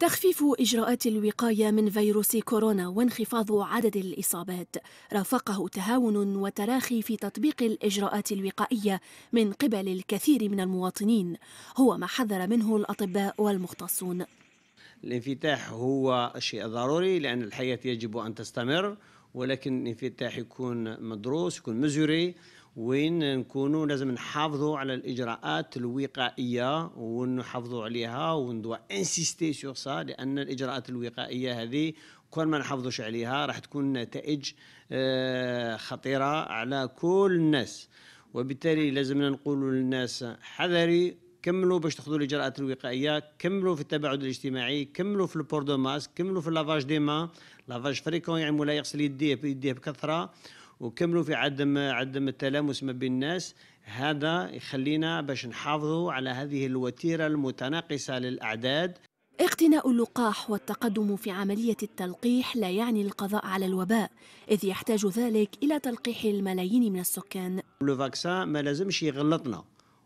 تخفيف إجراءات الوقاية من فيروس كورونا وانخفاض عدد الإصابات رافقه تهاون وتراخي في تطبيق الإجراءات الوقائية من قبل الكثير من المواطنين هو ما حذر منه الأطباء والمختصون الانفتاح هو شيء ضروري لأن الحياة يجب أن تستمر ولكن الانفتاح يكون مدروس يكون مزوري وين نكونوا لازم نحافظوا على الاجراءات الوقائيه ونحافظوا عليها وندوا انسيستي سور سا لان الاجراءات الوقائيه هذه كون ما نحافظوش عليها راح تكون نتائج آه، خطيره على كل الناس وبالتالي لازمنا نقولوا للناس حذري كملوا باش تاخذوا الاجراءات الوقائيه كملوا في التباعد الاجتماعي كملوا في البور دو ماسك كملوا في لافاج دي مان لافاج فريكون يعني مولاي يغسل يديه يديه بكثره وكملوا في عدم عدم التلامس ما بين الناس هذا يخلينا باش نحافظوا على هذه الوتيره المتناقصه للاعداد اقتناء اللقاح والتقدم في عملية التلقيح لا يعني القضاء على الوباء إذ يحتاج ذلك إلى تلقيح الملايين من السكان الفاكسان ما لازمش يغلطنا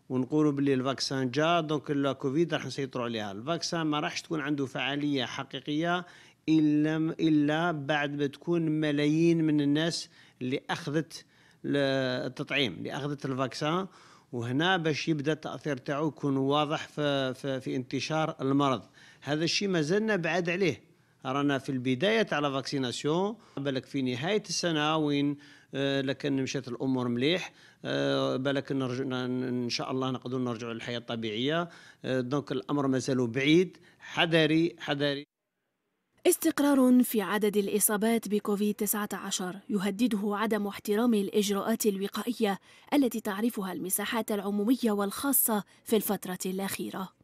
ونقولوا باللي الفاكسان جا دونك الكوفيد راح نسيطروا عليها الفاكسان ما راحش تكون عنده فعالية حقيقية الا الا بعد ما تكون ملايين من الناس اللي اخذت التطعيم اللي اخذت الفاكسان وهنا باش يبدا التاثير تاعو يكون واضح في, في, في انتشار المرض هذا الشيء مازلنا بعاد عليه رانا في البدايه تاع لا فاكسيناسيون بالك في نهايه السنه وين آه، لكن مشات الامور مليح آه، بالك نرجع ان شاء الله نقدروا نرجعوا للحياه الطبيعيه آه، دونك الامر مازال بعيد حذري حذري استقرار في عدد الإصابات بكوفيد-19 يهدده عدم احترام الإجراءات الوقائية التي تعرفها المساحات العمومية والخاصة في الفترة الأخيرة